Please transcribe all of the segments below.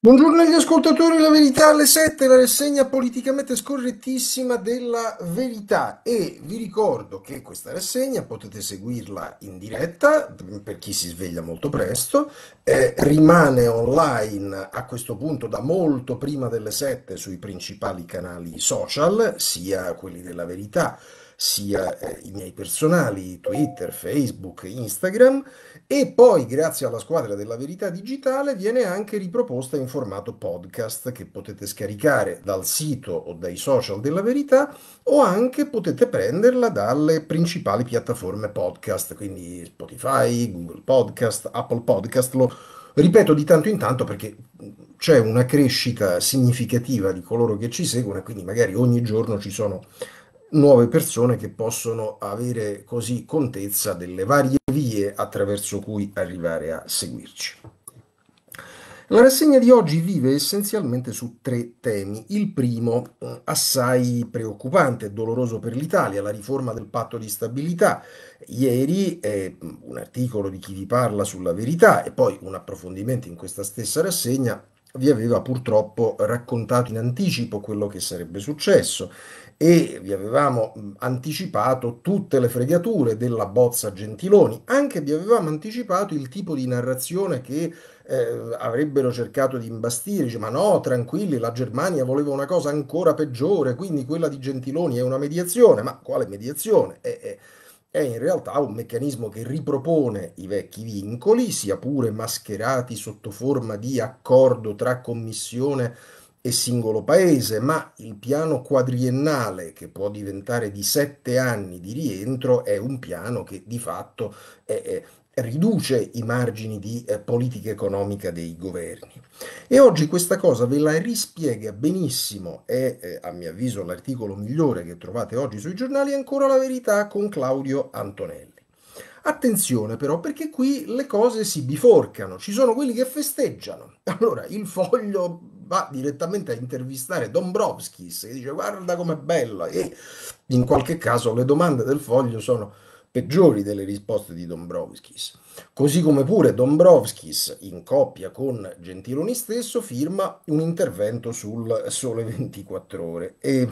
Buongiorno agli ascoltatori, la verità alle 7, la rassegna politicamente scorrettissima della verità e vi ricordo che questa rassegna potete seguirla in diretta per chi si sveglia molto presto, eh, rimane online a questo punto da molto prima delle 7 sui principali canali social, sia quelli della verità sia eh, i miei personali, Twitter, Facebook, Instagram e poi grazie alla squadra della verità digitale viene anche riproposta in formato podcast che potete scaricare dal sito o dai social della verità o anche potete prenderla dalle principali piattaforme podcast, quindi Spotify, Google Podcast, Apple Podcast, lo ripeto di tanto in tanto perché c'è una crescita significativa di coloro che ci seguono e quindi magari ogni giorno ci sono nuove persone che possono avere così contezza delle varie vie attraverso cui arrivare a seguirci. La rassegna di oggi vive essenzialmente su tre temi. Il primo, assai preoccupante e doloroso per l'Italia, la riforma del patto di stabilità. Ieri eh, un articolo di chi vi parla sulla verità e poi un approfondimento in questa stessa rassegna vi aveva purtroppo raccontato in anticipo quello che sarebbe successo e vi avevamo anticipato tutte le fregature della bozza Gentiloni, anche vi avevamo anticipato il tipo di narrazione che eh, avrebbero cercato di imbastire, dice, ma no, tranquilli, la Germania voleva una cosa ancora peggiore, quindi quella di Gentiloni è una mediazione, ma quale mediazione? Eh, eh è in realtà un meccanismo che ripropone i vecchi vincoli, sia pure mascherati sotto forma di accordo tra Commissione e singolo paese, ma il piano quadriennale che può diventare di sette anni di rientro è un piano che di fatto è, è riduce i margini di eh, politica economica dei governi. E oggi questa cosa ve la rispiega benissimo, è eh, a mio avviso l'articolo migliore che trovate oggi sui giornali, ancora la verità con Claudio Antonelli. Attenzione però perché qui le cose si biforcano, ci sono quelli che festeggiano. Allora il foglio va direttamente a intervistare Dombrovskis e dice guarda com'è bella e in qualche caso le domande del foglio sono peggiori delle risposte di Dombrovskis. Così come pure Dombrovskis, in coppia con Gentiloni stesso, firma un intervento sul Sole 24 Ore. E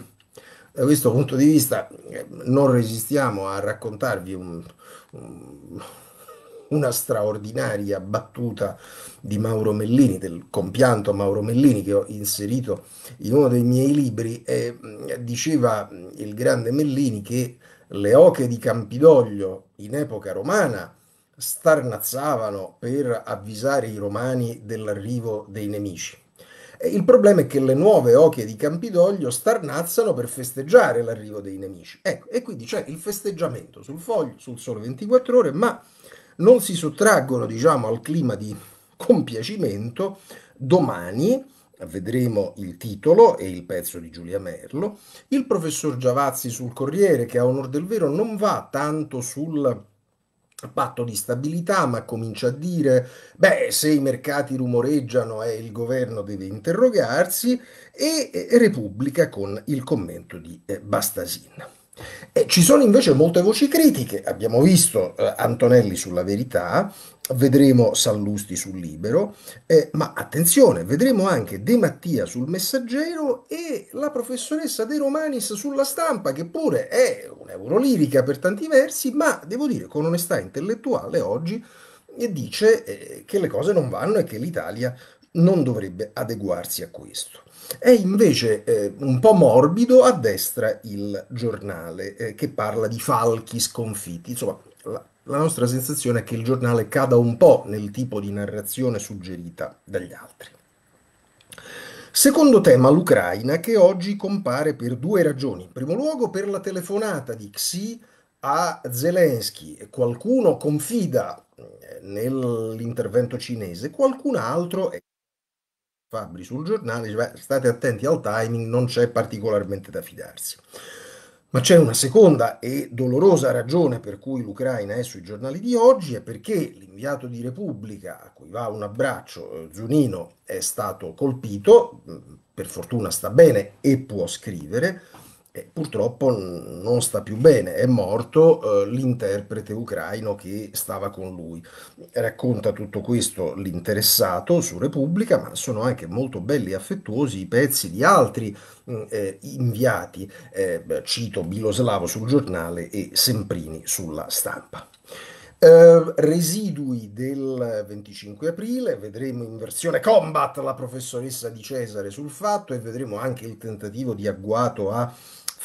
da questo punto di vista eh, non resistiamo a raccontarvi un, un, una straordinaria battuta di Mauro Mellini, del compianto Mauro Mellini che ho inserito in uno dei miei libri, e mm, diceva il grande Mellini che le oche di Campidoglio in epoca romana starnazzavano per avvisare i romani dell'arrivo dei nemici. Il problema è che le nuove oche di Campidoglio starnazzano per festeggiare l'arrivo dei nemici. Ecco, e quindi c'è il festeggiamento sul foglio, sul sole 24 ore, ma non si sottraggono, diciamo, al clima di compiacimento domani vedremo il titolo e il pezzo di Giulia Merlo, il professor Giavazzi sul Corriere che a onor del vero non va tanto sul patto di stabilità, ma comincia a dire, beh, se i mercati rumoreggiano e eh, il governo deve interrogarsi, e Repubblica con il commento di eh, Bastasin. E ci sono invece molte voci critiche, abbiamo visto eh, Antonelli sulla verità, vedremo Sallusti sul Libero, eh, ma attenzione, vedremo anche De Mattia sul Messaggero e la professoressa De Romanis sulla stampa, che pure è un'eurolirica per tanti versi, ma devo dire con onestà intellettuale oggi eh, dice eh, che le cose non vanno e che l'Italia non dovrebbe adeguarsi a questo. È invece eh, un po' morbido a destra il giornale eh, che parla di falchi sconfitti, insomma la, la nostra sensazione è che il giornale cada un po' nel tipo di narrazione suggerita dagli altri. Secondo tema l'Ucraina che oggi compare per due ragioni. In primo luogo per la telefonata di Xi a Zelensky. Qualcuno confida eh, nell'intervento cinese, qualcun altro è Fabri sul giornale dice state attenti al timing, non c'è particolarmente da fidarsi. Ma c'è una seconda e dolorosa ragione per cui l'Ucraina è sui giornali di oggi, è perché l'inviato di Repubblica, a cui va un abbraccio, eh, Zunino, è stato colpito, mm, per fortuna sta bene e può scrivere, eh, purtroppo non sta più bene, è morto eh, l'interprete ucraino che stava con lui. Racconta tutto questo l'interessato su Repubblica, ma sono anche molto belli e affettuosi i pezzi di altri mm, eh, inviati, eh, cito Biloslavo sul giornale e Semprini sulla stampa. Uh, residui del 25 aprile, vedremo in versione combat la professoressa di Cesare sul fatto e vedremo anche il tentativo di agguato a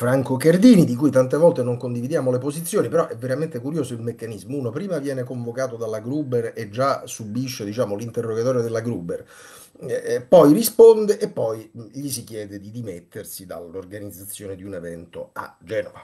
Franco Cherdini, di cui tante volte non condividiamo le posizioni, però è veramente curioso il meccanismo. Uno prima viene convocato dalla Gruber e già subisce diciamo, l'interrogatorio della Gruber, eh, eh poi risponde e poi gli si chiede di dimettersi dall'organizzazione di un evento a Genova.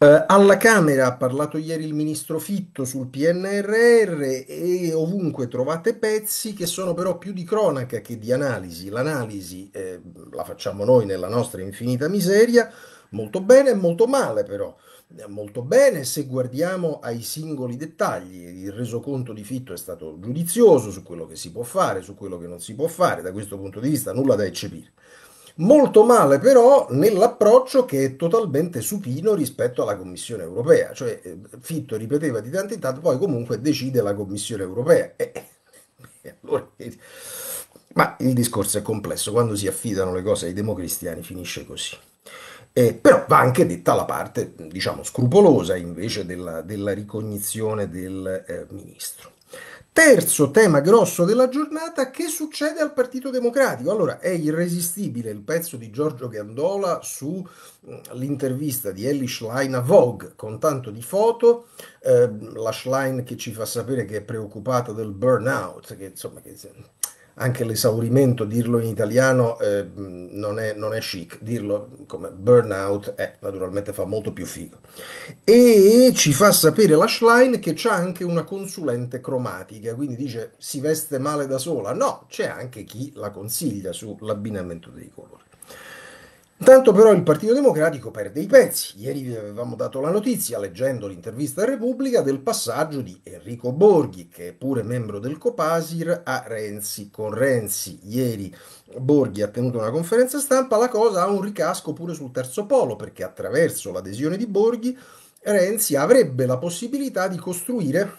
Eh, alla Camera ha parlato ieri il ministro Fitto sul PNRR e ovunque trovate pezzi che sono però più di cronaca che di analisi. L'analisi eh, la facciamo noi nella nostra infinita miseria, molto bene e molto male però eh, molto bene se guardiamo ai singoli dettagli. Il resoconto di Fitto è stato giudizioso su quello che si può fare, su quello che non si può fare, da questo punto di vista nulla da eccepire. Molto male però nell'approccio che è totalmente supino rispetto alla Commissione europea, cioè eh, Fitto ripeteva di tanto in tanto, poi comunque decide la Commissione europea. Eh, eh, allora, Ma il discorso è complesso, quando si affidano le cose ai democristiani finisce così. Eh, però va anche detta la parte, diciamo, scrupolosa invece della, della ricognizione del eh, ministro. Terzo tema grosso della giornata, che succede al Partito Democratico? Allora, è irresistibile il pezzo di Giorgio Gandola sull'intervista di Ellie Schlein a Vogue, con tanto di foto, eh, la Schlein che ci fa sapere che è preoccupata del burnout, che insomma che anche l'esaurimento, dirlo in italiano eh, non, è, non, è, chic, dirlo come burnout eh, naturalmente fa molto più figo. E ci fa sapere la Schlein che c'è anche una consulente cromatica, quindi dice si veste male da sola, no, c'è anche chi la consiglia sull'abbinamento dei colori. Intanto però il Partito Democratico perde i pezzi. Ieri vi avevamo dato la notizia, leggendo l'intervista a Repubblica, del passaggio di Enrico Borghi, che è pure membro del Copasir, a Renzi. Con Renzi ieri Borghi ha tenuto una conferenza stampa, la cosa ha un ricasco pure sul terzo polo, perché attraverso l'adesione di Borghi Renzi avrebbe la possibilità di costruire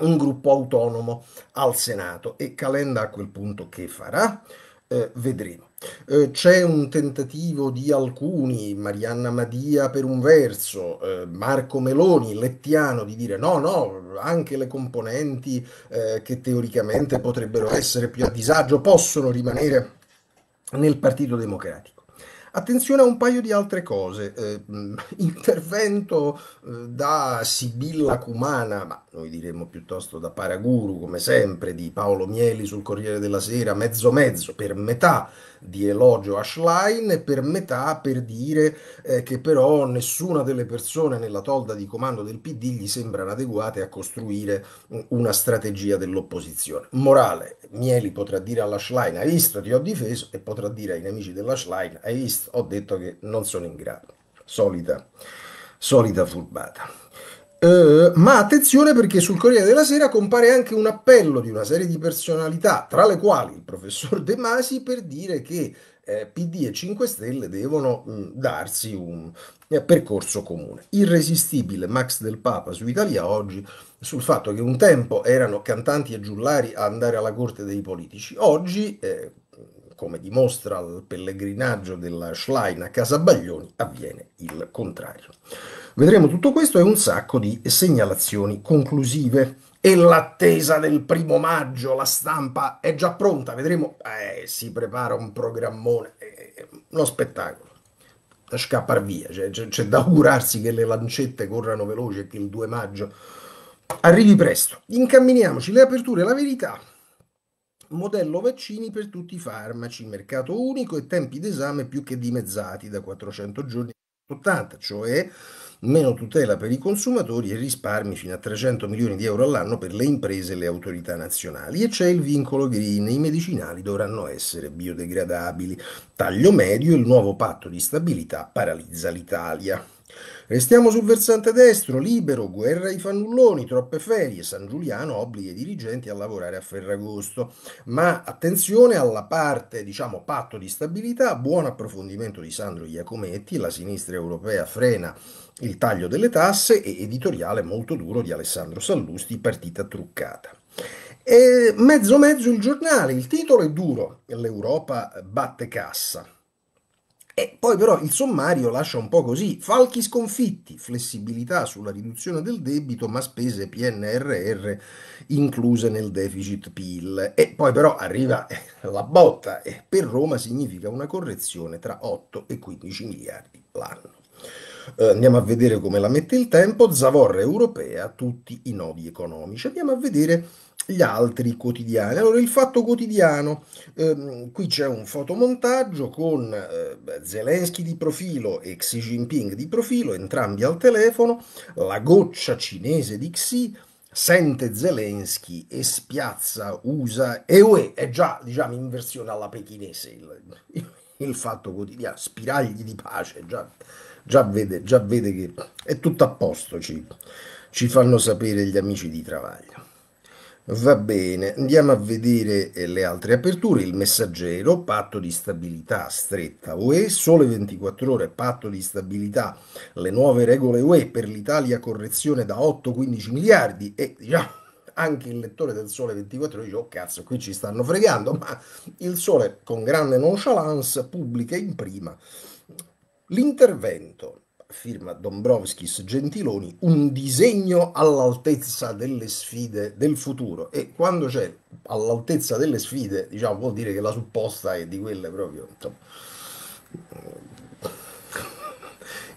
un gruppo autonomo al Senato. E Calenda a quel punto che farà? Eh, vedremo. Eh, c'è un tentativo di alcuni, Marianna Madia per un verso, eh, Marco Meloni, Lettiano, di dire no, no, anche le componenti eh, che teoricamente potrebbero essere più a disagio possono rimanere nel Partito Democratico. Attenzione a un paio di altre cose. Eh, intervento eh, da Sibilla Cumana, ma noi diremmo piuttosto da Paraguru, come sempre, di Paolo Mieli sul Corriere della Sera, mezzo mezzo, per metà di elogio a Schlein per metà per dire eh, che però nessuna delle persone nella tolda di comando del PD gli sembrano adeguate a costruire mm, una strategia dell'opposizione. Morale, Mieli potrà dire alla Schlein hai visto ti ho difeso e potrà dire ai nemici della Schlein hai visto ho detto che non sono in grado. Solita, solita furbata. Uh, ma attenzione perché sul Corriere della Sera compare anche un appello di una serie di personalità, tra le quali il professor De Masi, per dire che eh, PD e 5 Stelle devono mh, mm, darsi un eh, percorso comune. Irresistibile Max del Papa su Italia oggi sul fatto che un tempo erano cantanti e giullari a andare alla corte dei politici, oggi... Eh, come dimostra il pellegrinaggio della Schlein a Casa Baglioni, avviene il contrario. Vedremo tutto questo e un sacco di segnalazioni conclusive. E l'attesa del primo maggio, la stampa è già pronta, vedremo. Eh, si prepara un programmone, eh, uno spettacolo da scappare via, c'è, cioè, cioè, da augurarsi che le lancette corrano veloce e che il 2 maggio arrivi presto. Incamminiamoci, le aperture, la verità, modello vaccini per tutti i farmaci, mercato unico e tempi d'esame più che dimezzati da 400 giorni a 80, cioè meno tutela per i consumatori e risparmi fino a 300 milioni di euro all'anno per le imprese e le autorità nazionali. E c'è il vincolo green, i medicinali dovranno essere biodegradabili. Taglio medio, il nuovo patto di stabilità paralizza l'Italia. Restiamo sul versante destro, libero, guerra ai fannulloni, troppe ferie, San Giuliano obbliga i dirigenti a lavorare a Ferragosto. Ma attenzione alla parte, diciamo, patto di stabilità, buon approfondimento di Sandro Iacometti, la sinistra europea frena il taglio delle tasse e editoriale molto duro di Alessandro Sallusti, partita truccata. E mezzo mezzo il giornale, il titolo è duro, l'Europa batte cassa. E poi però il sommario lascia un po' così, falchi sconfitti, flessibilità sulla riduzione del debito ma spese PNRR incluse nel deficit PIL. E poi però arriva eh, la botta e per Roma significa una correzione tra 8 e 15 miliardi l'anno eh, andiamo a vedere come la mette il tempo, Zavorra europea, tutti i nodi economici. Andiamo a vedere gli altri quotidiani. Allora, il fatto quotidiano, ehm, qui c'è un fotomontaggio con eh, Zelensky di profilo e Xi Jinping di profilo, entrambi al telefono, la goccia cinese di Xi sente Zelensky e spiazza USA e UE, è già diciamo in versione alla pechinese il, il fatto quotidiano, spiragli di pace, già già vede, già vede che è tutto a posto, ci, ci fanno sapere gli amici di Travaglio. Va bene, andiamo a vedere eh, le altre aperture. Il messaggero, patto di stabilità stretta UE, sole 24 ore, patto di stabilità, le nuove regole UE per l'Italia, correzione da 8-15 miliardi e già anche il lettore del sole 24 ore dice, oh cazzo, qui ci stanno fregando, ma il sole con grande nonchalance pubblica in prima L'intervento, firma Dombrovskis Gentiloni, un disegno all'altezza delle sfide del futuro. E quando c'è all'altezza delle sfide, diciamo, vuol dire che la supposta è di quelle proprio. Insomma,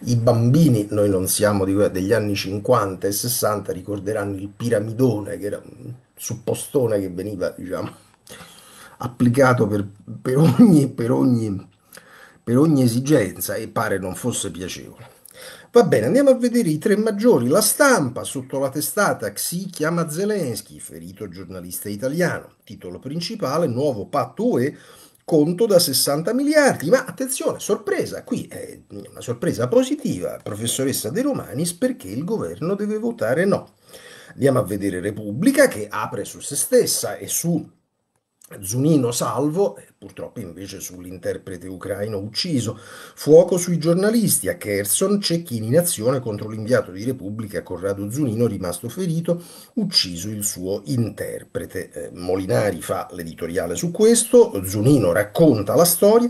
i bambini, noi non siamo degli anni 50 e 60, ricorderanno il piramidone, che era un suppostone che veniva, diciamo, applicato per, per ogni, per ogni per ogni esigenza e pare non fosse piacevole. Va bene, andiamo a vedere i tre maggiori. La stampa, sotto la testata Xi chiama Zelensky, ferito giornalista italiano. Titolo principale, nuovo patto UE, conto da 60 miliardi. Ma attenzione, sorpresa, qui è una sorpresa positiva, professoressa De Romanis, perché il governo deve votare no. Andiamo a vedere Repubblica che apre su se stessa e su Zunino salvo, eh, purtroppo invece sull'interprete ucraino ucciso. Fuoco sui giornalisti, a Kherson Cecchini in azione contro l'inviato di Repubblica Corrado Zunino rimasto ferito, ucciso il suo interprete. Eh, Molinari fa l'editoriale su questo, Zunino racconta la storia,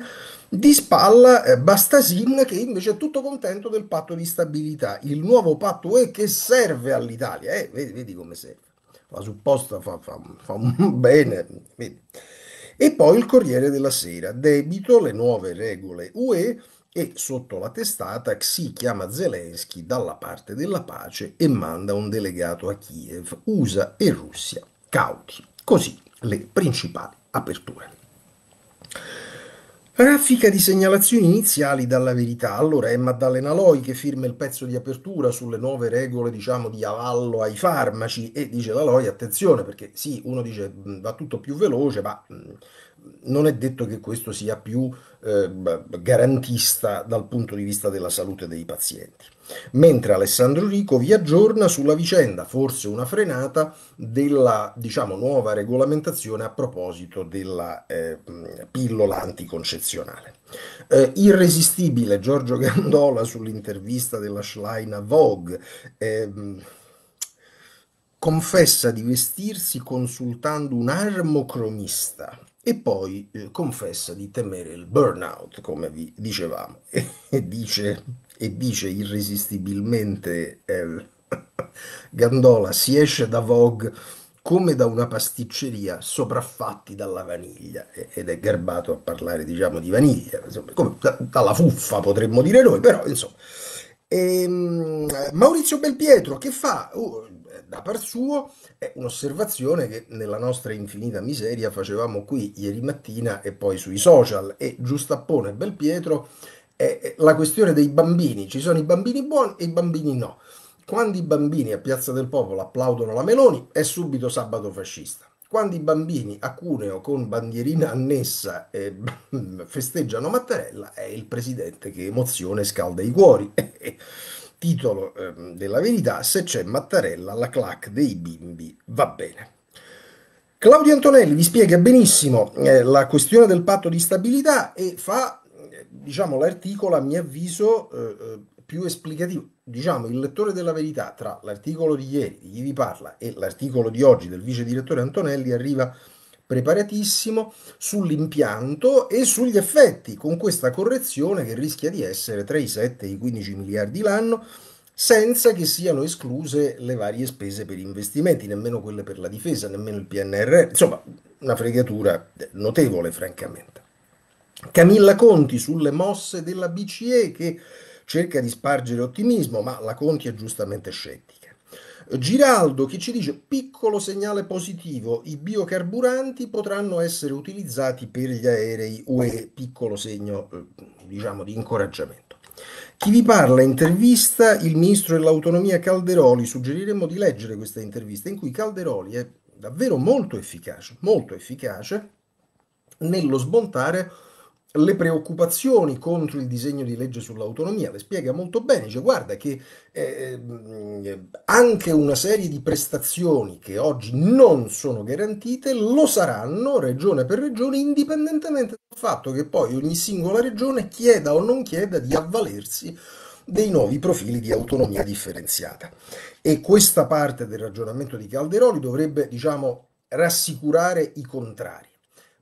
di spalla eh, Bastasin che invece è tutto contento del patto di stabilità. Il nuovo patto è che serve all'Italia, eh, vedi, vedi come serve la supposta fa, fa, fa bene. E poi il Corriere della Sera, debito, le nuove regole UE e sotto la testata Xi chiama Zelensky dalla parte della pace e manda un delegato a Kiev, USA e Russia cauti. Così le principali aperture. Raffica di segnalazioni iniziali dalla verità. Allora è Maddalena Loi che firma il pezzo di apertura sulle nuove regole, diciamo, di avallo ai farmaci e dice la Loi, attenzione, perché sì, uno dice mm, va tutto più veloce, ma mm, non è detto che questo sia più eh, garantista dal punto di vista della salute dei pazienti mentre Alessandro Rico vi aggiorna sulla vicenda, forse una frenata, della diciamo, nuova regolamentazione a proposito della eh, pillola anticoncezionale. Eh, irresistibile Giorgio Gandola sull'intervista della Schlein a Vogue. Eh, confessa di vestirsi consultando un armocromista e poi eh, confessa di temere il burnout, come vi dicevamo, e dice e dice irresistibilmente eh, Gandola si esce da Vogue come da una pasticceria sopraffatti dalla vaniglia ed è garbato a parlare diciamo di vaniglia insomma, come, da, dalla fuffa potremmo dire noi però insomma e, ehm, Maurizio Belpietro che fa oh, da par suo è un'osservazione che nella nostra infinita miseria facevamo qui ieri mattina e poi sui social e Giustappone Belpietro la questione dei bambini. Ci sono i bambini buoni e i bambini no. Quando i bambini a Piazza del Popolo applaudono la Meloni, è subito sabato fascista. Quando i bambini a Cuneo con bandierina annessa eh, festeggiano Mattarella, è il presidente che emozione scalda i cuori. Titolo eh, della verità, se c'è Mattarella, la clac dei bimbi va bene. Claudio Antonelli vi spiega benissimo eh, la questione del patto di stabilità e fa diciamo, l'articolo a mio avviso eh, eh, più esplicativo. Diciamo, il lettore della verità tra l'articolo di ieri, di chi vi parla, e l'articolo di oggi del vice direttore Antonelli arriva preparatissimo sull'impianto e sugli effetti con questa correzione che rischia di essere tra i 7 e i 15 miliardi l'anno senza che siano escluse le varie spese per investimenti, nemmeno quelle per la difesa, nemmeno il PNRR, insomma una fregatura notevole francamente. Camilla Conti sulle mosse della BCE che cerca di spargere ottimismo, ma la Conti è giustamente scettica. Giraldo che ci dice piccolo segnale positivo, i biocarburanti potranno essere utilizzati per gli aerei UE, piccolo segno eh, diciamo di incoraggiamento. Chi vi parla intervista il ministro dell'autonomia Calderoli, suggeriremmo di leggere questa intervista in cui Calderoli è davvero molto efficace, molto efficace nello smontare le preoccupazioni contro il disegno di legge sull'autonomia, le spiega molto bene, dice guarda che eh, anche una serie di prestazioni che oggi non sono garantite lo saranno regione per regione indipendentemente dal fatto che poi ogni singola regione chieda o non chieda di avvalersi dei nuovi profili di autonomia differenziata. E questa parte del ragionamento di Calderoli dovrebbe, diciamo, rassicurare i contrari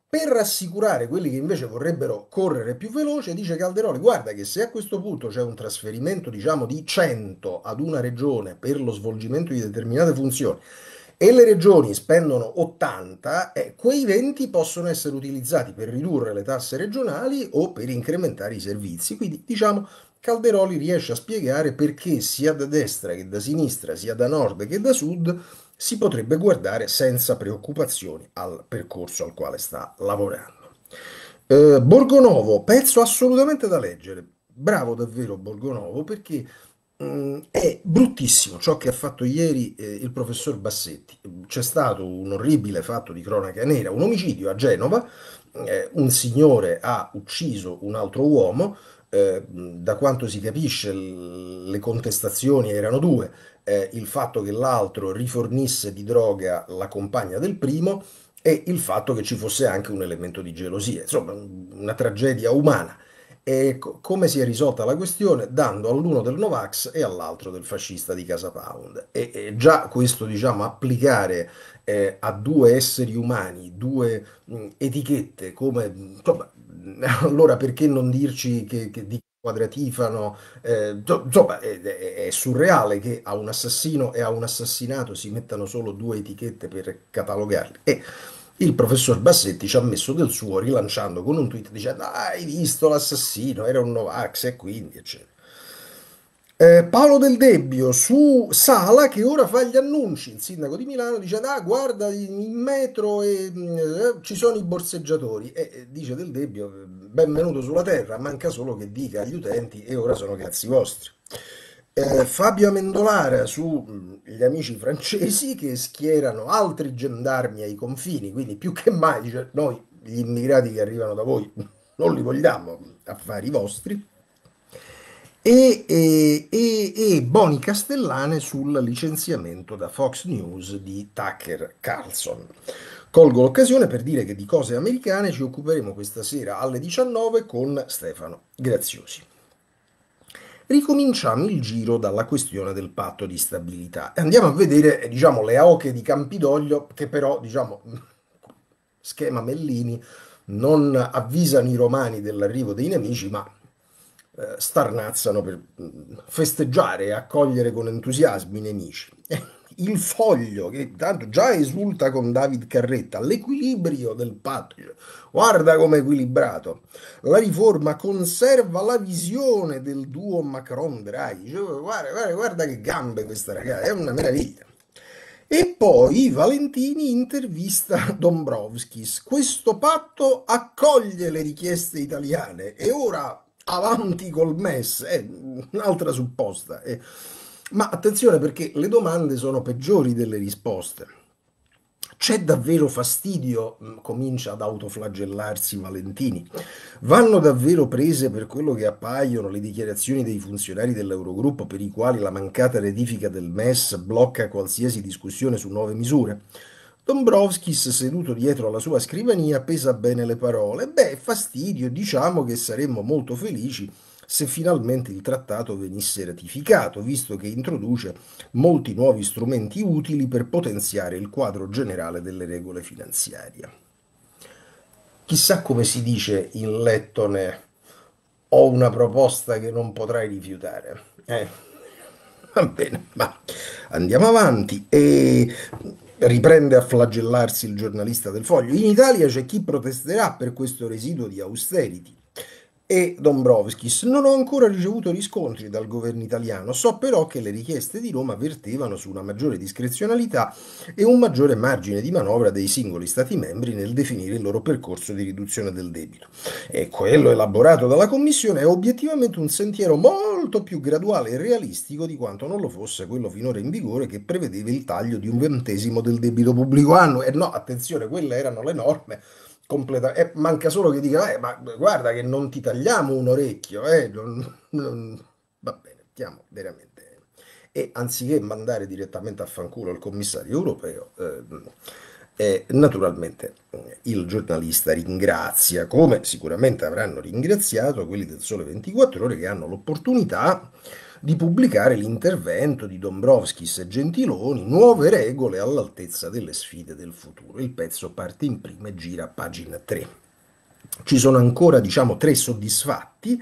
per rassicurare quelli che invece vorrebbero correre più veloce, dice Calderoli, guarda che se a questo punto c'è un trasferimento diciamo di 100 ad una regione per lo svolgimento di determinate funzioni e le regioni spendono 80, eh, quei 20 possono essere utilizzati per ridurre le tasse regionali o per incrementare i servizi. Quindi diciamo Calderoli riesce a spiegare perché sia da destra che da sinistra, sia da nord che da sud, si potrebbe guardare senza preoccupazioni al percorso al quale sta lavorando. Eh, Borgonovo, pezzo assolutamente da leggere. Bravo davvero Borgonovo perché mh, mm, è bruttissimo ciò che ha fatto ieri eh, il professor Bassetti. C'è stato un orribile fatto di cronaca nera, un omicidio a Genova, eh, un signore ha ucciso un altro uomo, eh, da quanto si capisce le contestazioni erano due, eh, il fatto che l'altro rifornisse di droga la compagna del primo e il fatto che ci fosse anche un elemento di gelosia, insomma una tragedia umana. E co- come si è risolta la questione? Dando all'uno del Novax e all'altro del fascista di Casa Pound. E, e già questo, diciamo, applicare eh, a due esseri umani, due mh, mm, etichette, come insomma, allora perché non dirci che, che di quadratifano, eh, insomma è, è, surreale che a un assassino e a un assassinato si mettano solo due etichette per catalogarli. E il professor Bassetti ci ha messo del suo rilanciando con un tweet dicendo ah, hai visto l'assassino, era un Novax e quindi eccetera. Eh, Paolo Del Debbio su Sala che ora fa gli annunci, il sindaco di Milano dice ah guarda in metro e, mh, eh, ci sono i borseggiatori e, e dice Del Debbio eh, benvenuto sulla terra, manca solo che dica agli utenti e ora sono cazzi vostri. Eh, Fabio Amendolara sugli mm, amici francesi che schierano altri gendarmi ai confini, quindi più che mai dice noi gli immigrati che arrivano da voi non li vogliamo affari vostri e, e, e, e Boni Castellane sul licenziamento da Fox News di Tucker Carlson. Colgo l'occasione per dire che di cose americane ci occuperemo questa sera alle 19 con Stefano Graziosi. Ricominciamo il giro dalla questione del patto di stabilità. e Andiamo a vedere diciamo, le oche di Campidoglio che però, diciamo, schema Mellini, non avvisano i romani dell'arrivo dei nemici, ma eh, starnazzano per mm, festeggiare e accogliere con entusiasmo i nemici. Eh, il foglio, che tanto già esulta con David Carretta, l'equilibrio del patto, guarda come equilibrato. La riforma conserva la visione del duo Macron-Draghi. Oh, guarda, guarda, guarda che gambe questa ragazza, è una meraviglia. E poi Valentini intervista Dombrovskis. Questo patto accoglie le richieste italiane e ora avanti col MES, è un'altra supposta. È... Eh. Ma attenzione perché le domande sono peggiori delle risposte. C'è davvero fastidio? Mm, comincia ad autoflagellarsi Valentini. Vanno davvero prese per quello che appaiono le dichiarazioni dei funzionari dell'Eurogruppo per i quali la mancata ratifica del MES blocca qualsiasi discussione su nuove misure? Dombrovskis, seduto dietro alla sua scrivania, pesa bene le parole. Beh, fastidio, diciamo che saremmo molto felici se finalmente il trattato venisse ratificato, visto che introduce molti nuovi strumenti utili per potenziare il quadro generale delle regole finanziarie. Chissà come si dice in lettone ho una proposta che non potrai rifiutare. Eh, va bene, ma andiamo avanti. E riprende a flagellarsi il giornalista del foglio. In Italia c'è chi protesterà per questo residuo di austerity e Dombrovskis. Non ho ancora ricevuto riscontri dal governo italiano, so però che le richieste di Roma vertevano su una maggiore discrezionalità e un maggiore margine di manovra dei singoli Stati membri nel definire il loro percorso di riduzione del debito. E quello elaborato dalla Commissione è obiettivamente un sentiero molto più graduale e realistico di quanto non lo fosse quello finora in vigore che prevedeva il taglio di un ventesimo del debito pubblico annuo. E no, attenzione, quelle erano le norme completamente. Eh, manca solo che dica, eh, ma guarda che non ti tagliamo un orecchio, eh, non, non... va bene, stiamo veramente. E anziché mandare direttamente a fanculo il commissario europeo, eh, eh, naturalmente eh, il giornalista ringrazia, come sicuramente avranno ringraziato quelli del Sole 24 Ore che hanno l'opportunità di pubblicare l'intervento di Dombrovskis e Gentiloni, nuove regole all'altezza delle sfide del futuro. Il pezzo parte in prima e gira a pagina 3. Ci sono ancora, diciamo, tre soddisfatti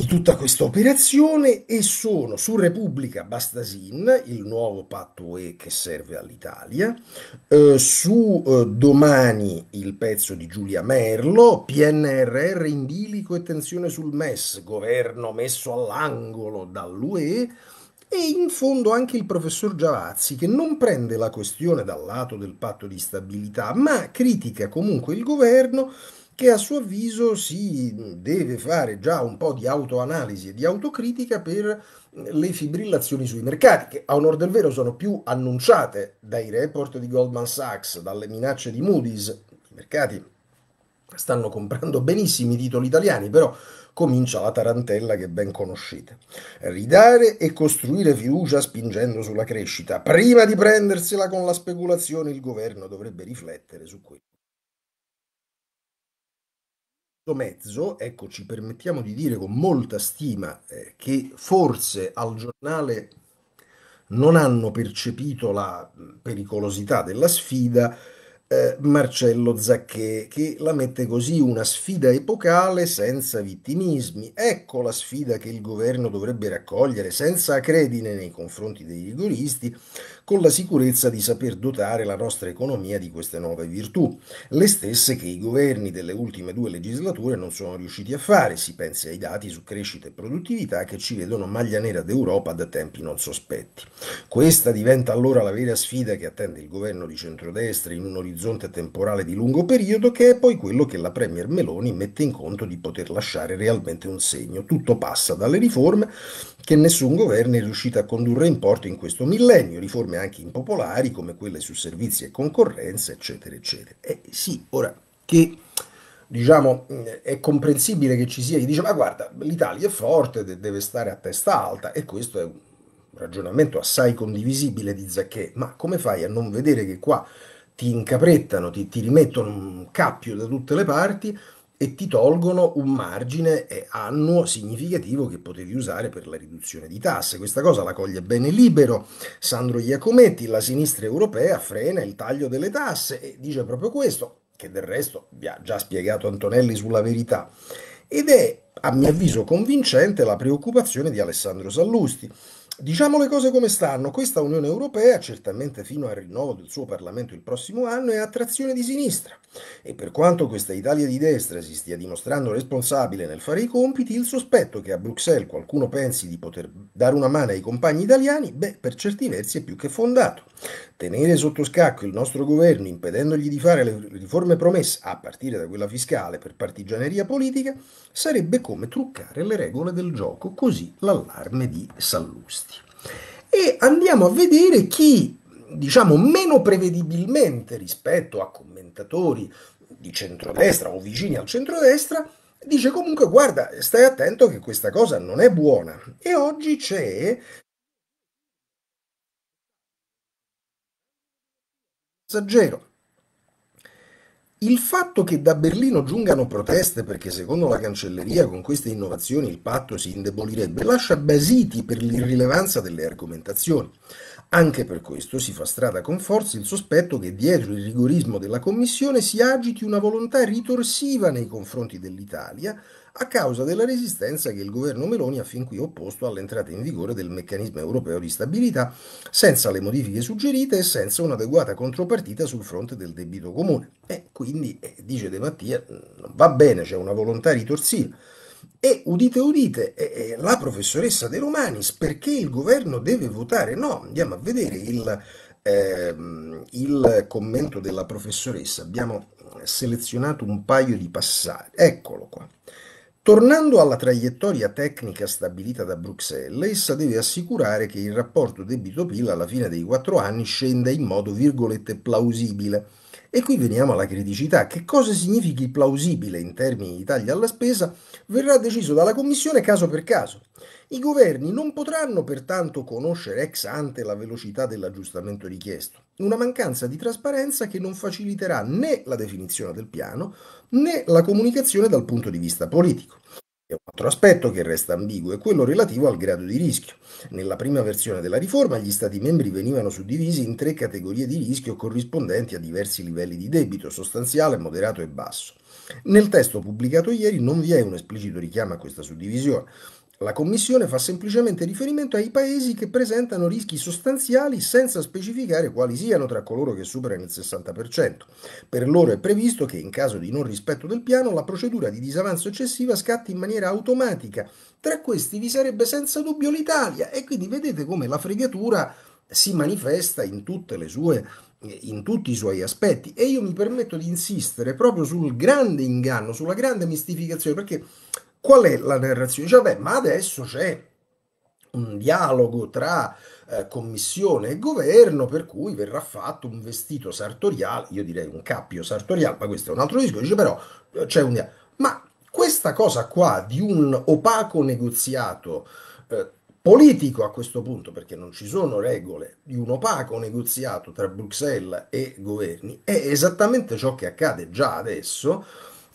di tutta questa operazione e sono su Repubblica Bastasin, il nuovo patto UE che serve all'Italia, eh, su eh, Domani il pezzo di Giulia Merlo, PNRR in bilico e tensione sul MES, governo messo all'angolo dall'UE, e in fondo anche il professor Giavazzi che non prende la questione dal lato del patto di stabilità, ma critica comunque il governo che a suo avviso si deve fare già un po' di autoanalisi e di autocritica per le fibrillazioni sui mercati, che a onor del vero sono più annunciate dai report di Goldman Sachs, dalle minacce di Moody's. I mercati stanno comprando benissimo i titoli italiani, però comincia la tarantella che ben conoscete. Ridare e costruire fiducia spingendo sulla crescita. Prima di prendersela con la speculazione, il governo dovrebbe riflettere su questo mezzo, ecco, ci permettiamo di dire con molta stima eh, che forse al giornale non hanno percepito la pericolosità della sfida eh, Marcello Zacchè, che la mette così una sfida epocale senza vittimismi. Ecco la sfida che il governo dovrebbe raccogliere senza acredine nei confronti dei rigoristi, con la sicurezza di saper dotare la nostra economia di queste nuove virtù, le stesse che i governi delle ultime due legislature non sono riusciti a fare, si pensi ai dati su crescita e produttività che ci vedono maglia nera d'Europa da tempi non sospetti. Questa diventa allora la vera sfida che attende il governo di centrodestra in un orizzonte temporale di lungo periodo che è poi quello che la Premier Meloni mette in conto di poter lasciare realmente un segno. Tutto passa dalle riforme che nessun governo è riuscito a condurre in porto in questo millennio, riforme anche impopolari come quelle su servizi e concorrenza, eccetera, eccetera. Eh sì, ora che diciamo, è comprensibile che ci sia chi dice ma guarda, l'Italia è forte, deve stare a testa alta e questo è un ragionamento assai condivisibile di Zacchè, ma come fai a non vedere che qua ti incaprettano, ti, ti rimettono un cappio da tutte le parti? e ti tolgono un margine annuo significativo che potevi usare per la riduzione di tasse. Questa cosa la coglie bene libero Sandro Iacometti, la sinistra europea frena il taglio delle tasse e dice proprio questo, che del resto vi ha già spiegato Antonelli sulla verità. Ed è, a mio avviso, convincente la preoccupazione di Alessandro Sallusti Diciamo le cose come stanno, questa Unione Europea, certamente fino al rinnovo del suo Parlamento il prossimo anno, è attrazione di sinistra e per quanto questa Italia di destra si stia dimostrando responsabile nel fare i compiti, il sospetto che a Bruxelles qualcuno pensi di poter dare una mano ai compagni italiani, beh, per certi versi è più che fondato. Tenere sotto scacco il nostro governo impedendogli di fare le riforme promesse, a partire da quella fiscale, per partigianeria politica, sarebbe come truccare le regole del gioco, così l'allarme di Sallusti. E andiamo a vedere chi, diciamo, meno prevedibilmente rispetto a commentatori di centrodestra o vicini al centrodestra, dice comunque guarda, stai attento che questa cosa non è buona. E oggi c'è Messaggero. Il fatto che da Berlino giungano proteste perché secondo la cancelleria con queste innovazioni il patto si indebolirebbe lascia basiti per l'irrilevanza delle argomentazioni. Anche per questo si fa strada con forza il sospetto che dietro il rigorismo della Commissione si agiti una volontà ritorsiva nei confronti dell'Italia, a causa della resistenza che il governo Meloni ha fin qui opposto all'entrata in vigore del meccanismo europeo di stabilità, senza le modifiche suggerite e senza un'adeguata contropartita sul fronte del debito comune. E quindi, eh, dice De Mattia, mm, non va bene, c'è una volontà ritorsiva. E udite, udite, eh, eh, la professoressa De Romanis, perché il governo deve votare no? Andiamo a vedere il, eh, il commento della professoressa. Abbiamo eh, selezionato un paio di passaggi. Eccolo qua. Tornando alla traiettoria tecnica stabilita da Bruxelles, essa deve assicurare che il rapporto debito-PIL alla fine dei quattro anni scenda in modo virgolette plausibile, e qui veniamo alla criticità. Che cosa significhi plausibile in termini di tagli alla spesa verrà deciso dalla Commissione caso per caso. I governi non potranno pertanto conoscere ex ante la velocità dell'aggiustamento richiesto, una mancanza di trasparenza che non faciliterà né la definizione del piano né la comunicazione dal punto di vista politico. Un altro aspetto che resta ambiguo è quello relativo al grado di rischio. Nella prima versione della riforma gli Stati membri venivano suddivisi in tre categorie di rischio corrispondenti a diversi livelli di debito, sostanziale, moderato e basso. Nel testo pubblicato ieri non vi è un esplicito richiamo a questa suddivisione. La Commissione fa semplicemente riferimento ai paesi che presentano rischi sostanziali senza specificare quali siano tra coloro che superano il 60%. Per loro è previsto che in caso di non rispetto del piano la procedura di disavanzo eccessiva scatti in maniera automatica. Tra questi vi sarebbe senza dubbio l'Italia e quindi vedete come la fregatura si manifesta in, sue, in tutti i suoi aspetti e io mi permetto di insistere proprio sul grande inganno, sulla grande mistificazione perché Qual è la narrazione? Dice, beh, ma adesso c'è un dialogo tra eh, commissione e governo per cui verrà fatto un vestito sartoriale, io direi un cappio sartoriale, ma questo è un altro discorso, dice però eh, c'è un dialogo. Ma questa cosa qua di un opaco negoziato eh, politico a questo punto, perché non ci sono regole, di un opaco negoziato tra Bruxelles e governi, è esattamente ciò che accade già adesso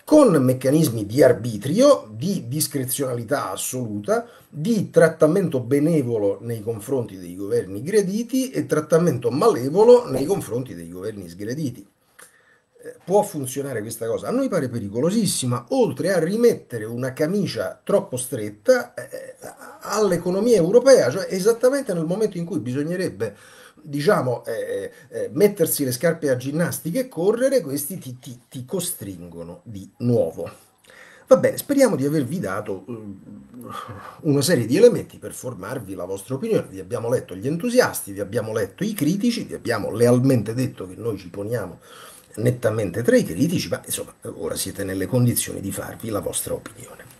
con meccanismi di arbitrio, di discrezionalità assoluta, di trattamento benevolo nei confronti dei governi graditi e trattamento malevolo nei confronti dei governi sgrediti. Eh, può funzionare questa cosa? A noi pare pericolosissima, oltre a rimettere una camicia troppo stretta eh, eh all'economia europea, cioè esattamente nel momento in cui bisognerebbe diciamo, eh, eh, eh, mettersi le scarpe a ginnastica e correre, questi ti, ti, ti costringono di nuovo. Va bene, speriamo di avervi dato eh, una serie di elementi per formarvi la vostra opinione. Vi abbiamo letto gli entusiasti, vi abbiamo letto i critici, vi abbiamo lealmente detto che noi ci poniamo nettamente tra i critici, ma insomma ora siete nelle condizioni di farvi la vostra opinione.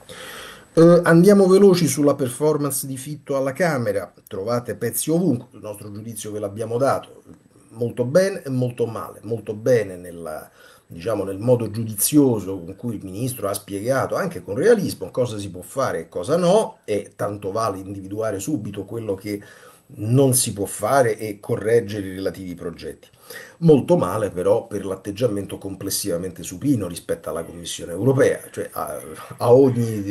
Uh, andiamo veloci sulla performance di Fitto alla Camera, trovate pezzi ovunque, il nostro giudizio ve l'abbiamo dato, molto bene e molto male, molto bene nella, diciamo, nel modo giudizioso con cui il ministro ha spiegato, anche con realismo, cosa si può fare e cosa no, e tanto vale individuare subito quello che non si può fare e correggere i relativi progetti. Molto male però per l'atteggiamento complessivamente supino rispetto alla Commissione europea, cioè a, a ogni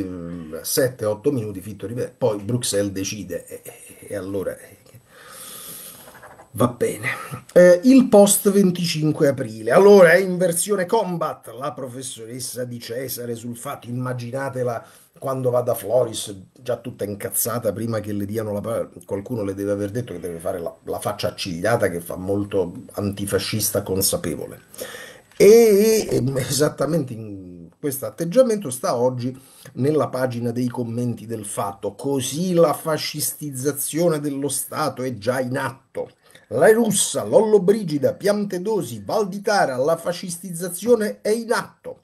7-8 mm, minuti Fitto ripete, poi Bruxelles decide e, e allora eh, Va bene. Eh, il post 25 aprile. Allora, è in versione combat, la professoressa di Cesare sul fatto, immaginatela quando va da Floris, già tutta incazzata prima che le diano la parola, qualcuno le deve aver detto che deve fare la, la faccia accigliata che fa molto antifascista consapevole. E, e esattamente in questo atteggiamento sta oggi nella pagina dei commenti del fatto, così la fascistizzazione dello Stato è già in atto. La Russa, Lollobrigida, Piantedosi, Valditara, la fascistizzazione è in atto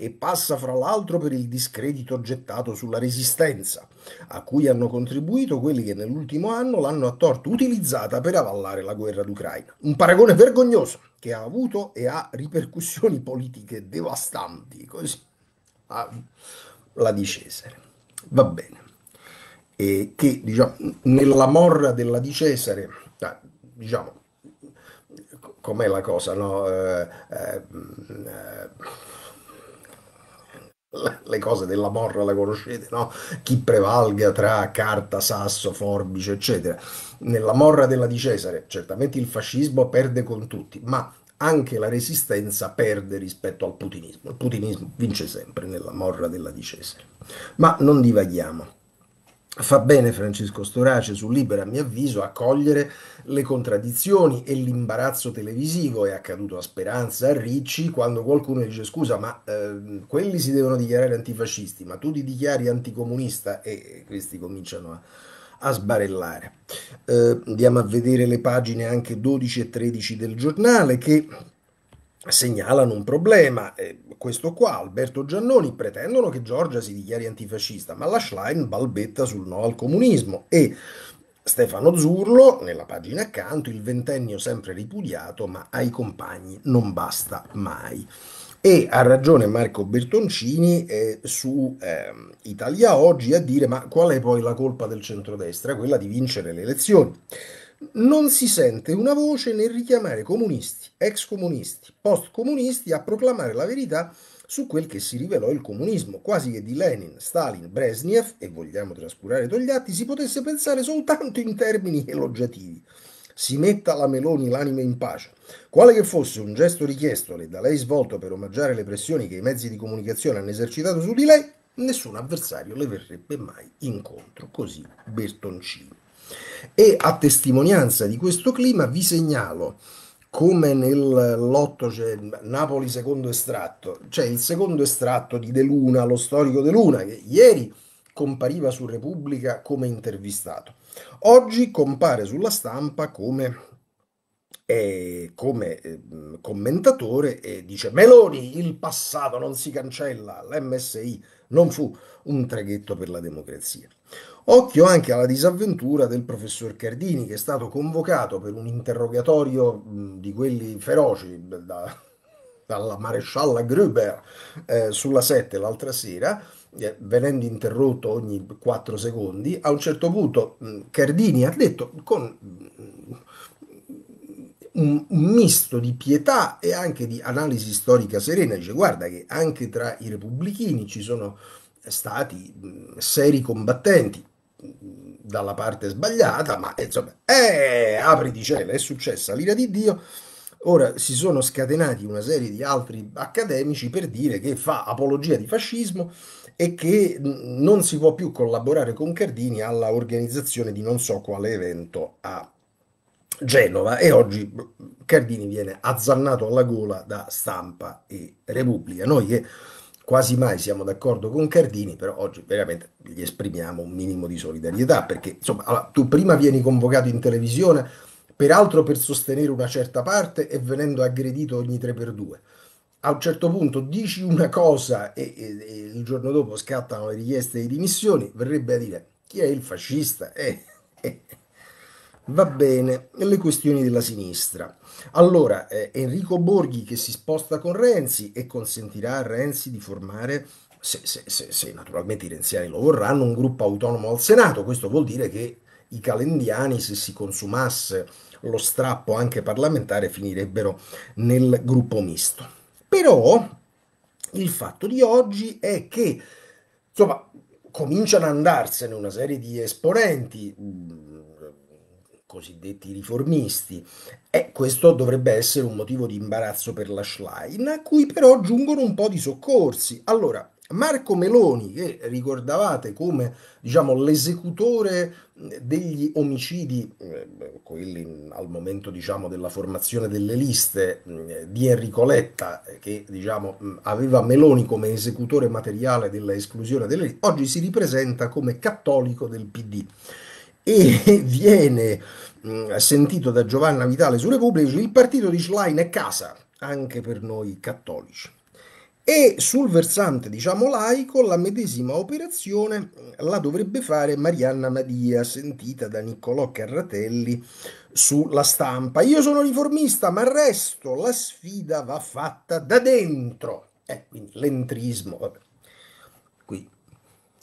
e passa fra l'altro per il discredito gettato sulla resistenza, a cui hanno contribuito quelli che nell'ultimo anno l'hanno a torto utilizzata per avallare la guerra d'Ucraina. Un paragone vergognoso che ha avuto e ha ripercussioni politiche devastanti, così ah, la di Cesare. Va bene. E che diciamo, nella morra della di Cesare, ah, diciamo, com'è la cosa, no? Eh, eh, mm, eh, le cose della morra le conoscete, no? Chi prevalga tra carta, sasso, forbice, eccetera. Nella morra della di Cesare, certamente il fascismo perde con tutti, ma anche la resistenza perde rispetto al putinismo. Il putinismo vince sempre nella morra della di Cesare. Ma non divaghiamo. Fa bene Francesco Storace su Libera, a mio avviso, a cogliere le contraddizioni e l'imbarazzo televisivo. È accaduto a Speranza, a Ricci, quando qualcuno dice scusa, ma eh, quelli si devono dichiarare antifascisti, ma tu ti dichiari anticomunista e questi cominciano a, a sbarellare. Eh, andiamo a vedere le pagine anche 12 e 13 del giornale che segnalano un problema. questo qua, Alberto Giannoni, pretendono che Giorgia si dichiari antifascista, ma la Schlein balbetta sul no al comunismo e Stefano Zurlo, nella pagina accanto, il ventennio sempre ripudiato, ma ai compagni non basta mai. E ha ragione Marco Bertoncini eh, su eh, Italia Oggi a dire ma qual è poi la colpa del centrodestra? Quella di vincere le elezioni non si sente una voce nel richiamare comunisti, ex comunisti, post comunisti a proclamare la verità su quel che si rivelò il comunismo, quasi che di Lenin, Stalin, Brezhnev, e vogliamo trascurare Togliatti, si potesse pensare soltanto in termini elogiativi. Si metta la Meloni l'anima in pace. Quale che fosse un gesto richiesto e da lei svolto per omaggiare le pressioni che i mezzi di comunicazione hanno esercitato su di lei, nessun avversario le verrebbe mai incontro, così Bertoncini. E a testimonianza di questo clima vi segnalo come nell'otto c'è Napoli secondo estratto, c'è il secondo estratto di De Luna, lo storico De Luna, che ieri compariva su Repubblica come intervistato. Oggi compare sulla stampa come, eh, come eh, commentatore e dice Meloni, il passato non si cancella, l'MSI non fu un traghetto per la democrazia. Occhio anche alla disavventura del professor Cardini, che è stato convocato per un interrogatorio di quelli feroci da, dalla marescialla Gruber eh, sulla 7 l'altra sera, eh, venendo interrotto ogni 4 secondi. A un certo punto Cardini ha detto con un, misto di pietà e anche di analisi storica serena, dice guarda che anche tra i repubblichini ci sono stati seri combattenti, dalla parte sbagliata, ma insomma, eh, apri di cielo, è successa l'ira di Dio. Ora si sono scatenati una serie di altri accademici per dire che fa apologia di fascismo e che non si può più collaborare con Cardini alla organizzazione di non so quale evento a Genova e oggi Cardini viene azzannato alla gola da stampa e Repubblica. Noi che quasi mai siamo d'accordo con Cardini, però oggi veramente gli esprimiamo un minimo di solidarietà, perché insomma, allora, tu prima vieni convocato in televisione, peraltro per sostenere una certa parte e venendo aggredito ogni 3 per 2 a un certo punto dici una cosa e, e, e, il giorno dopo scattano le richieste di dimissioni, verrebbe a dire chi è il fascista? Eh. Va bene, le questioni della sinistra. Allora, eh, Enrico Borghi che si sposta con Renzi e consentirà a Renzi di formare, se, se, se, se, naturalmente i renziani lo vorranno, un gruppo autonomo al Senato. Questo vuol dire che i calendiani, se si consumasse lo strappo anche parlamentare, finirebbero nel gruppo misto. Però il fatto di oggi è che, insomma, cominciano ad andarsene una serie di esponenti cosiddetti riformisti, e questo dovrebbe essere un motivo di imbarazzo per la Schlein, a cui però giungono un po' di soccorsi. Allora, Marco Meloni, che ricordavate come diciamo, l'esecutore degli omicidi, quelli al momento diciamo, della formazione delle liste di Enrico Letta, che diciamo, aveva Meloni come esecutore materiale della esclusione delle liste, oggi si ripresenta come cattolico del PD e viene mh, mm, sentito da Giovanna Vitale su Repubblica, il partito di Schlein è casa, anche per noi cattolici. E sul versante, diciamo, laico, la medesima operazione mm, la dovrebbe fare Marianna Madia, sentita da Niccolò Carratelli sulla stampa. Io sono riformista, ma resto, la sfida va fatta da dentro. Eh, quindi l'entrismo, vabbè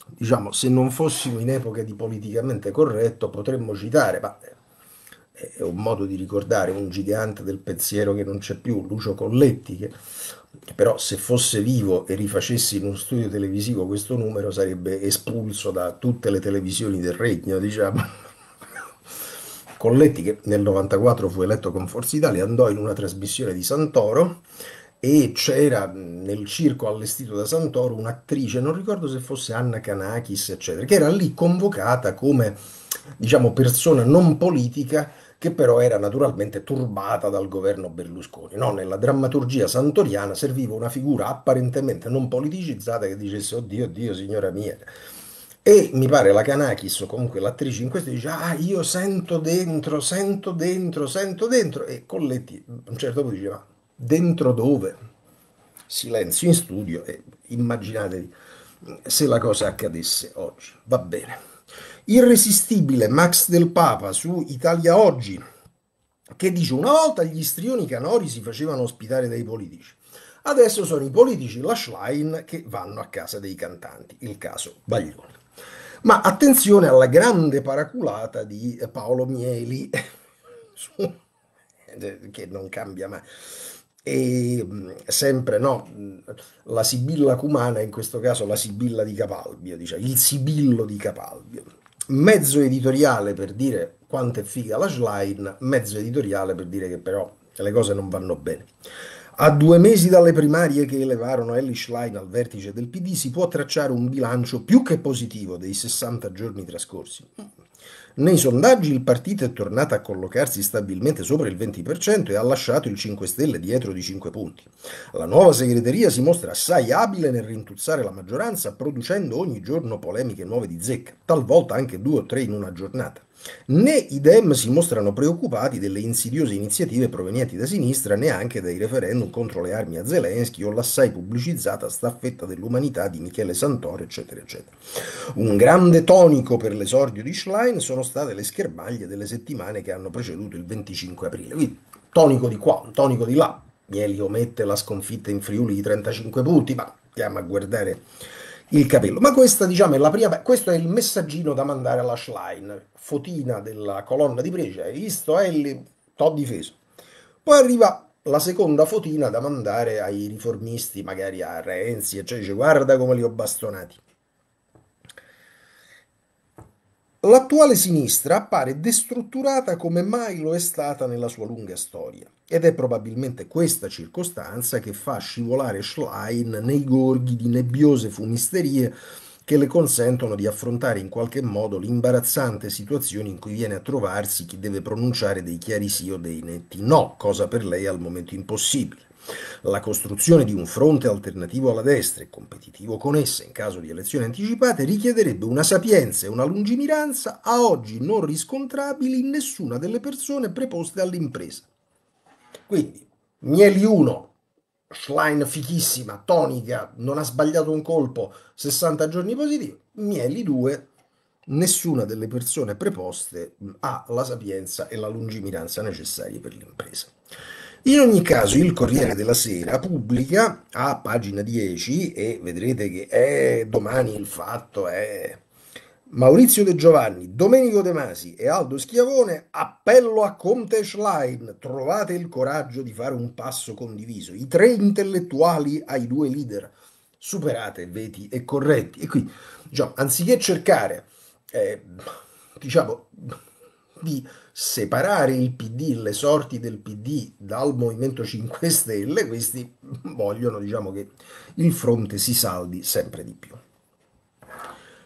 diciamo, se non fossimo in epoca di politicamente corretto, potremmo citare, ma è un modo di ricordare un gigante del pensiero che non c'è più, Lucio Colletti, che però se fosse vivo e rifacessi in uno studio televisivo questo numero sarebbe espulso da tutte le televisioni del regno, diciamo. Colletti che nel 94 fu eletto con Forza Italia andò in una trasmissione di Santoro e c'era nel circo allestito da Santoro un'attrice, non ricordo se fosse Anna Kanakis, eccetera, che era lì convocata come diciamo, persona non politica che però era naturalmente turbata dal governo Berlusconi. No, nella drammaturgia santoriana serviva una figura apparentemente non politicizzata che dicesse oddio, oddio, signora mia. E mi pare la Kanakis, o comunque l'attrice in questo, dice ah, io sento dentro, sento dentro, sento dentro. E Colletti a un certo punto diceva Dentro dove? Silenzio in studio e immaginatevi se la cosa accadesse oggi. Va bene. Irresistibile Max del Papa su Italia Oggi, che dice una volta gli strioni canori si facevano ospitare dai politici. Adesso sono i politici lashline che vanno a casa dei cantanti, il caso Baglioni. Ma attenzione alla grande paraculata di Paolo Mieli, che non cambia mai e mm, sempre no, mm, la Sibilla cumana, in questo caso la Sibilla di Capalbio, diciamo, il Sibillo di Capalbio. Mezzo editoriale per dire quanto è figa la Schlein, mezzo editoriale per dire che però le cose non vanno bene. A due mesi dalle primarie che elevarono Ellie Schlein al vertice del PD si può tracciare un bilancio più che positivo dei 60 giorni trascorsi nei sondaggi il partito è tornato a collocarsi stabilmente sopra il 20% e ha lasciato il 5 Stelle dietro di 5 punti. La nuova segreteria si mostra assai abile nel rintuzzare la maggioranza, producendo ogni giorno polemiche nuove di zecca, talvolta anche due o tre in una giornata. Né i Dem si mostrano preoccupati delle insidiose iniziative provenienti da sinistra, neanche dai referendum contro le armi a Zelensky o l'assai pubblicizzata staffetta dell'umanità di Michele Santoro, eccetera, eccetera. Un grande tonico per l'esordio di Schlein sono state le schermaglie delle settimane che hanno preceduto il 25 aprile. Quindi, tonico di qua, tonico di là. Mielio omette la sconfitta in Friuli di 35 punti, ma andiamo a guardare il capello. Ma questa, diciamo, è la prima, questo è il messaggino da mandare alla Schlein, fotina della colonna di Brescia. hai visto, Ellie, eh, t'ho difeso. Poi arriva la seconda fotina da mandare ai riformisti, magari a Renzi, e cioè dice guarda come li ho bastonati. L'attuale sinistra appare destrutturata come mai lo è stata nella sua lunga storia ed è probabilmente questa circostanza che fa scivolare Schlein nei gorghi di nebbiose fumisterie che le consentono di affrontare in qualche modo l'imbarazzante situazione in cui viene a trovarsi chi deve pronunciare dei chiari sì o dei netti no, cosa per lei al momento impossibile. La costruzione di un fronte alternativo alla destra e competitivo con essa in caso di elezioni anticipate richiederebbe una sapienza e una lungimiranza a oggi non riscontrabili in nessuna delle persone preposte all'impresa. Quindi, Mieli 1, Schlein fichissima, tonica, non ha sbagliato un colpo, 60 giorni positivi, Mieli 2, nessuna delle persone preposte ha la sapienza e la lungimiranza necessarie per l'impresa. In ogni caso, il Corriere della Sera pubblica a pagina 10 e vedrete che è eh, domani il fatto è Maurizio De Giovanni, Domenico De Masi e Aldo Schiavone, appello a Conte Schlein, trovate il coraggio di fare un passo condiviso. I tre intellettuali ai due leader, superate veti e corretti. E qui, diciamo, anziché cercare, eh, diciamo, di separare il PD, le sorti del PD dal Movimento 5 Stelle, questi vogliono diciamo, che il fronte si saldi sempre di più.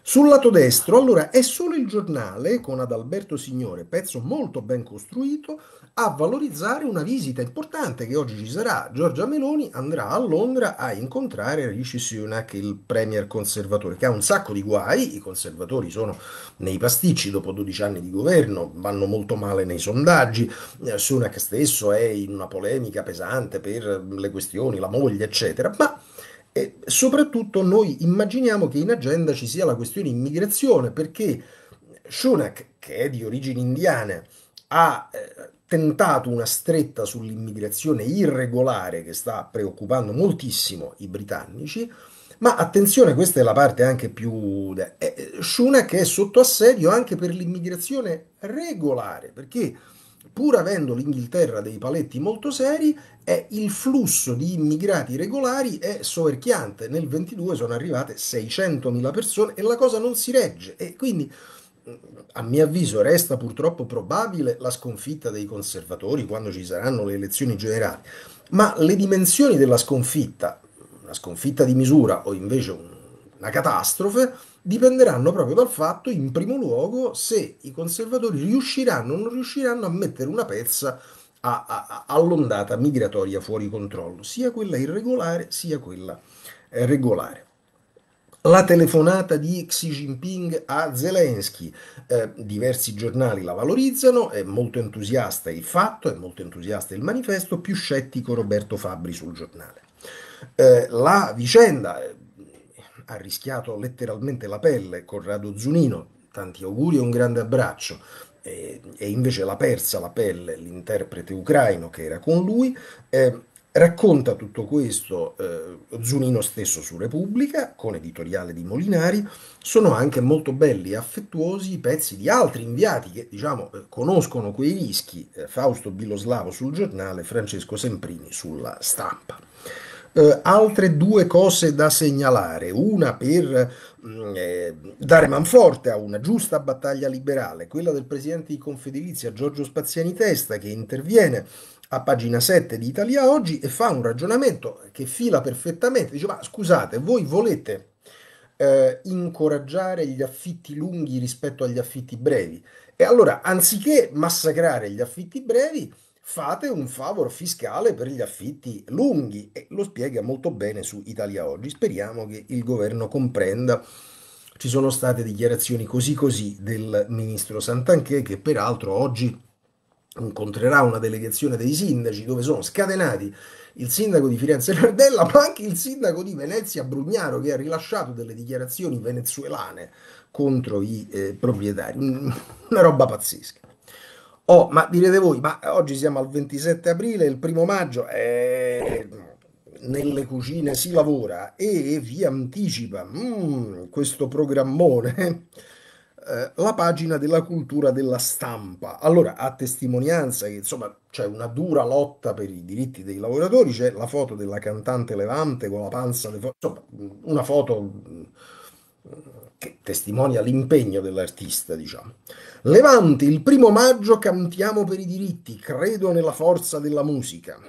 Sul lato destro, allora, è solo il giornale con Adalberto Signore, pezzo molto ben costruito, a valorizzare una visita importante che oggi ci sarà. Giorgia Meloni andrà a Londra a incontrare Rishi Sunak, il premier conservatore, che ha un sacco di guai, i conservatori sono nei pasticci dopo 12 anni di governo, vanno molto male nei sondaggi, eh, Sunak stesso è in una polemica pesante per le questioni, la moglie, eccetera, ma e soprattutto noi immaginiamo che in agenda ci sia la questione immigrazione, perché Shunak, che è di origini indiane, ha eh, tentato una stretta sull'immigrazione irregolare che sta preoccupando moltissimo i britannici, ma attenzione, questa è la parte anche più... Eh, Shunak è sotto assedio anche per l'immigrazione regolare, perché pur avendo l'Inghilterra dei paletti molto seri, eh, il flusso di immigrati regolari è soverchiante. Nel 22 sono arrivate 600.000 persone e la cosa non si regge. E quindi, mm, a mio avviso, resta purtroppo probabile la sconfitta dei conservatori quando ci saranno le elezioni generali. Ma le dimensioni della sconfitta, una sconfitta di misura o invece una catastrofe, dipenderanno proprio dal fatto, in primo luogo, se i conservatori riusciranno o non riusciranno a mettere una pezza a, a, a, all'ondata migratoria fuori controllo, sia quella irregolare sia quella eh, regolare. La telefonata di Xi Jinping a Zelensky, eh, diversi giornali la valorizzano, è molto entusiasta il fatto, è molto entusiasta il manifesto, più scettico Roberto Fabri sul giornale. Eh, la vicenda eh, ha rischiato letteralmente la pelle, Corrado Zunino, tanti auguri e un grande abbraccio. E, e invece l'ha persa la pelle l'interprete ucraino che era con lui. Eh, Racconta tutto questo eh, Zunino stesso su Repubblica, con editoriale di Molinari, sono anche molto belli e affettuosi i pezzi di altri inviati che diciamo, eh, conoscono quei rischi, eh, Fausto Biloslavo sul giornale, Francesco Semprini sulla stampa eh, altre due cose da segnalare, una per mm, eh, dare manforte a una giusta battaglia liberale, quella del presidente di Confedilizia Giorgio Spaziani Testa che interviene a pagina 7 di Italia Oggi e fa un ragionamento che fila perfettamente, dice ma scusate, voi volete eh, incoraggiare gli affitti lunghi rispetto agli affitti brevi e allora anziché massacrare gli affitti brevi, fate un favor fiscale per gli affitti lunghi e lo spiega molto bene su Italia Oggi. Speriamo che il governo comprenda. Ci sono state dichiarazioni così così del ministro Santanchè che peraltro oggi incontrerà una delegazione dei sindaci dove sono scatenati il sindaco di Firenze Nardella, ma anche il sindaco di Venezia Brugnaro che ha rilasciato delle dichiarazioni venezuelane contro i eh, proprietari. Una roba pazzesca. Oh, ma direte voi, ma oggi siamo al 27 aprile, il primo maggio, eh, nelle cucine si lavora e vi anticipa mm, questo programmone. Eh, la pagina della cultura della stampa. Allora, a testimonianza che insomma c'è una dura lotta per i diritti dei lavoratori, c'è la foto della cantante Levante con la panza, de... insomma, una foto mm, che testimonia l'impegno dell'artista, diciamo. Levante, il primo maggio cantiamo per i diritti, credo nella forza della musica.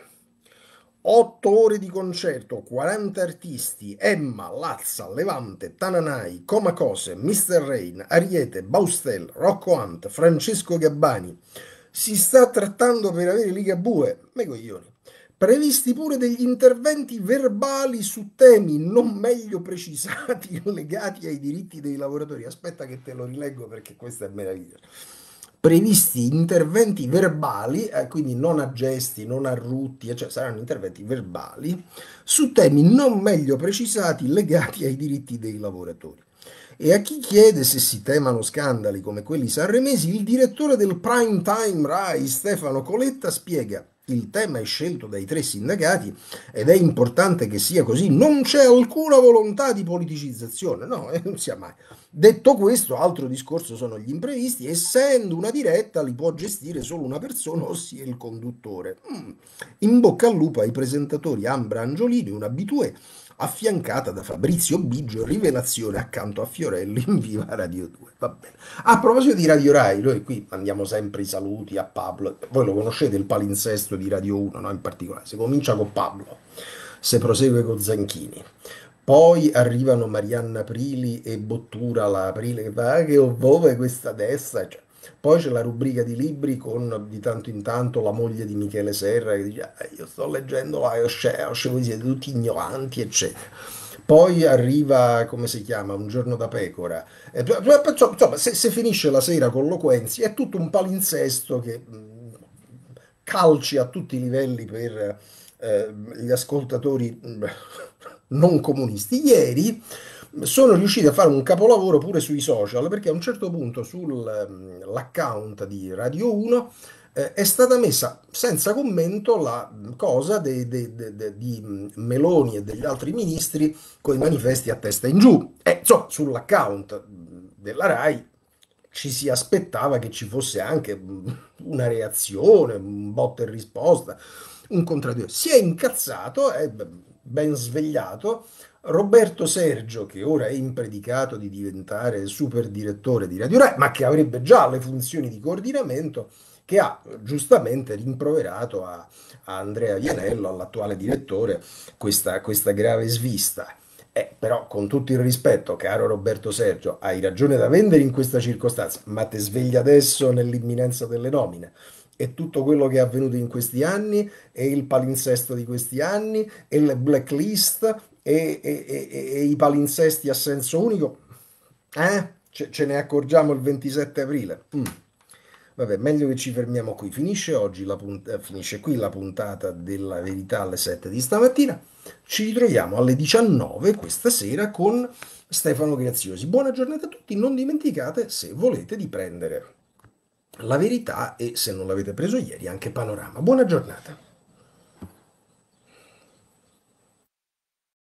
Otto ore di concerto, 40 artisti, Emma, Lazza, Levante, Tananai, Comacose, Mr. Rain, Ariete, Baustel, Rocco Ant, Francesco Gabbani. Si sta trattando per avere Liga Bue, me coglioni previsti pure degli interventi verbali su temi non meglio precisati legati ai diritti dei lavoratori. Aspetta che te lo rileggo perché questa è meravigliosa. Previsti interventi verbali, eh, quindi non a gesti, non a rutti, eh, cioè saranno interventi verbali su temi non meglio precisati legati ai diritti dei lavoratori. E a chi chiede se si temano scandali come quelli sanremesi, il direttore del Prime Time Rai, Stefano Coletta, spiega il tema è scelto dai tre sindacati ed è importante che sia così, non c'è alcuna volontà di politicizzazione, no, eh, non sia mai. Detto questo, altro discorso sono gli imprevisti, essendo una diretta li può gestire solo una persona, ossia il conduttore. Mm. In bocca al lupo ai presentatori Ambra Angiolini, un abitué affiancata da Fabrizio Biggio, rivelazione accanto a Fiorello in Viva Radio 2. Va bene. A proposito di Radio Rai, noi qui mandiamo sempre i saluti a Pablo, voi lo conoscete il palinsesto di Radio 1, no? in particolare, si comincia con Pablo, se prosegue con Zanchini. Poi arrivano Marianna Aprili e Bottura la Aprile che va ah, che ovove questa destra, cioè, poi c'è la rubrica di libri con di tanto in tanto la moglie di Michele Serra che dice ah, io sto leggendo la Yoshe, voi siete tutti ignoranti, eccetera. Poi arriva, come si chiama, un giorno da pecora. insomma, se, se finisce la sera con Loquenzi è tutto un palinsesto che mm, calci a tutti i livelli per eh, gli ascoltatori mm, non comunisti. Ieri sono riusciti a fare un capolavoro pure sui social, perché a un certo punto sull'account ehm, di Radio 1 eh, è stata messa senza commento la mm, cosa de, de, de, di mm, Meloni e degli altri ministri con i manifesti a testa in giù. E eh, insomma, sull'account mm, della RAI ci si aspettava che ci fosse anche una reazione, un botta e risposta, un contraddittorio. Si è incazzato, è ben svegliato, Roberto Sergio, che ora è impredicato di diventare super direttore di Radio Rai, ma che avrebbe già le funzioni di coordinamento, che ha eh, giustamente rimproverato a, a Andrea Vianello, all'attuale direttore, questa, questa grave svista. Eh, però con tutto il rispetto, caro Roberto Sergio, hai ragione da vendere in questa circostanza, ma te svegli adesso nell'imminenza delle nomine. E tutto quello che è avvenuto in questi anni, e il palinsesto di questi anni, e le blacklist, e, e, e, e i palinsesti a senso unico, eh? ce, ce, ne accorgiamo il 27 aprile. Mm. Vabbè, meglio che ci fermiamo qui. Finisce oggi la punt- eh, finisce qui la puntata della verità alle 7 di stamattina. Ci ritroviamo alle 19 questa sera con Stefano Graziosi. Buona giornata a tutti. Non dimenticate, se volete, di prendere la verità e se non l'avete preso ieri, anche Panorama. Buona giornata.